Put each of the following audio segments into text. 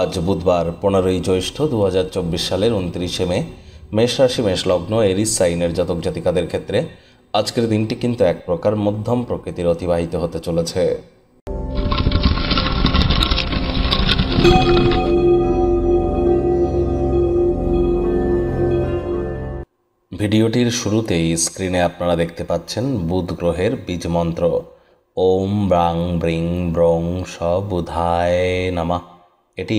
আজ বুধবার পনেরোই জ্যৈষ্ঠ দু সালের উনত্রিশে মে মেষ রাশি মেষলগ্ন এরিস সাইনের জাতক জাতিকাদের ক্ষেত্রে আজকের দিনটি কিন্তু এক প্রকার মধ্যম প্রকৃতির অতিবাহিত হতে চলেছে ভিডিওটির শুরুতেই স্ক্রিনে আপনারা দেখতে পাচ্ছেন বুধ গ্রহের বীজ মন্ত্র ওম ব্রাং ব্রিং ব্রং স বুধায় নামা এটি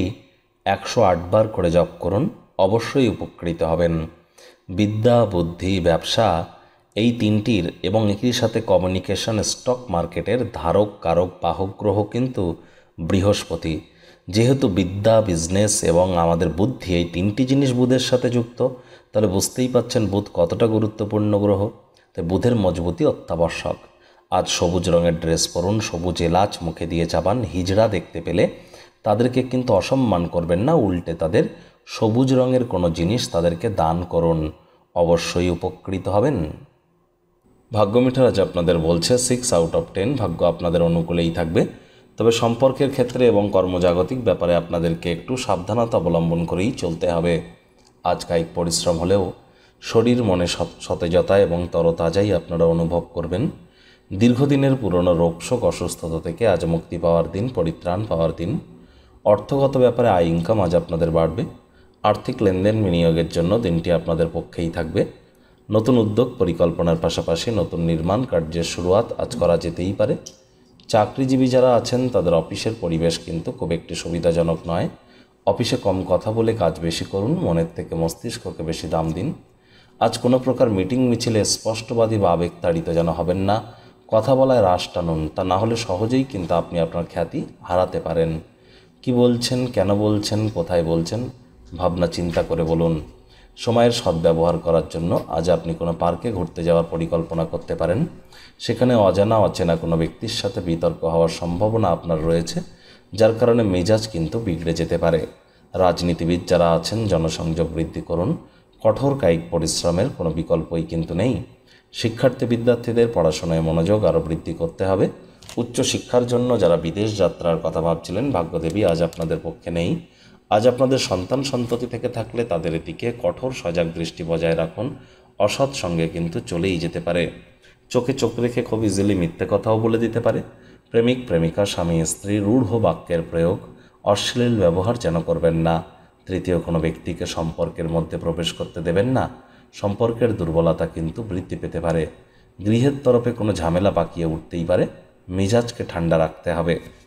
একশো আটবার করে জপ করুন অবশ্যই উপকৃত হবেন বিদ্যা বুদ্ধি ব্যবসা এই তিনটির এবং একই সাথে কমিউনিকেশন স্টক মার্কেটের ধারক কারক বাহক গ্রহ কিন্তু বৃহস্পতি যেহেতু বিদ্যা বিজনেস এবং আমাদের বুদ্ধি এই তিনটি জিনিস বুধের সাথে যুক্ত তাহলে বুঝতেই পাচ্ছেন বুধ কতটা গুরুত্বপূর্ণ গ্রহ তাই বুধের মজবুতি অত্যাবশ্যক আজ সবুজ রঙের ড্রেস পরুন সবুজ এলাচ মুখে দিয়ে যাবান হিজড়া দেখতে পেলে তাদেরকে কিন্তু অসম্মান করবেন না উল্টে তাদের সবুজ রঙের কোনো জিনিস তাদেরকে দান করুন অবশ্যই উপকৃত হবেন ভাগ্য মিঠারাজ আপনাদের বলছে সিক্স আউট অফ টেন ভাগ্য আপনাদের অনুকূলেই থাকবে তবে সম্পর্কের ক্ষেত্রে এবং কর্মজাগতিক ব্যাপারে আপনাদেরকে একটু সাবধানতা অবলম্বন করেই চলতে হবে আজ কায়িক পরিশ্রম হলেও শরীর মনে সতেজতা এবং তরতাজাই আপনারা অনুভব করবেন দীর্ঘদিনের পুরনো রোগশোক অসুস্থতা থেকে আজ মুক্তি পাওয়ার দিন পরিত্রাণ পাওয়ার দিন অর্থগত ব্যাপারে আয় ইনকাম আজ আপনাদের বাড়বে আর্থিক লেনদেন বিনিয়োগের জন্য দিনটি আপনাদের পক্ষেই থাকবে নতুন উদ্যোগ পরিকল্পনার পাশাপাশি নতুন নির্মাণ কার্যের শুরুয়াত আজ করা যেতেই পারে চাকরিজীবী যারা আছেন তাদের অফিসের পরিবেশ কিন্তু খুব একটি সুবিধাজনক নয় অফিসে কম কথা বলে কাজ বেশি করুন মনের থেকে মস্তিষ্ককে বেশি দাম দিন আজ কোনো প্রকার মিটিং মিছিলে স্পষ্টবাদী বা আবেগতাড়িত যেন হবেন না কথা বলায় রাশ টানুন তা না হলে সহজেই কিন্তু আপনি আপনার খ্যাতি হারাতে পারেন কি বলছেন কেন বলছেন কোথায় বলছেন ভাবনা চিন্তা করে বলুন সময়ের সদ্ব্যবহার করার জন্য আজ আপনি কোনো পার্কে ঘুরতে যাওয়ার পরিকল্পনা করতে পারেন সেখানে অজানা অচেনা কোনো ব্যক্তির সাথে বিতর্ক হওয়ার সম্ভাবনা আপনার রয়েছে যার কারণে মেজাজ কিন্তু বিগড়ে যেতে পারে রাজনীতিবিদ যারা আছেন জনসংযোগ বৃদ্ধি করুন কঠোর কায়িক পরিশ্রমের কোনো বিকল্পই কিন্তু নেই শিক্ষার্থী বিদ্যার্থীদের পড়াশোনায় মনোযোগ আরও বৃদ্ধি করতে হবে উচ্চশিক্ষার জন্য যারা বিদেশ যাত্রার কথা ভাবছিলেন ভাগ্যদেবী আজ আপনাদের পক্ষে নেই আজ আপনাদের সন্তান সন্ততি থেকে থাকলে তাদের এদিকে কঠোর সজাগ দৃষ্টি বজায় রাখুন অসৎ সঙ্গে কিন্তু চলেই যেতে পারে চোখে চোখ রেখে খুব ইজিলি মিথ্যে কথাও বলে দিতে পারে প্রেমিক প্রেমিকা স্বামী স্ত্রী রূঢ় বাক্যের প্রয়োগ অশ্লীল ব্যবহার যেন করবেন না তৃতীয় কোনো ব্যক্তিকে সম্পর্কের মধ্যে প্রবেশ করতে দেবেন না সম্পর্কের দুর্বলতা কিন্তু বৃদ্ধি পেতে পারে গৃহের তরফে কোনো ঝামেলা পাকিয়ে উঠতেই পারে मिजाज के ठंडा रखते हैं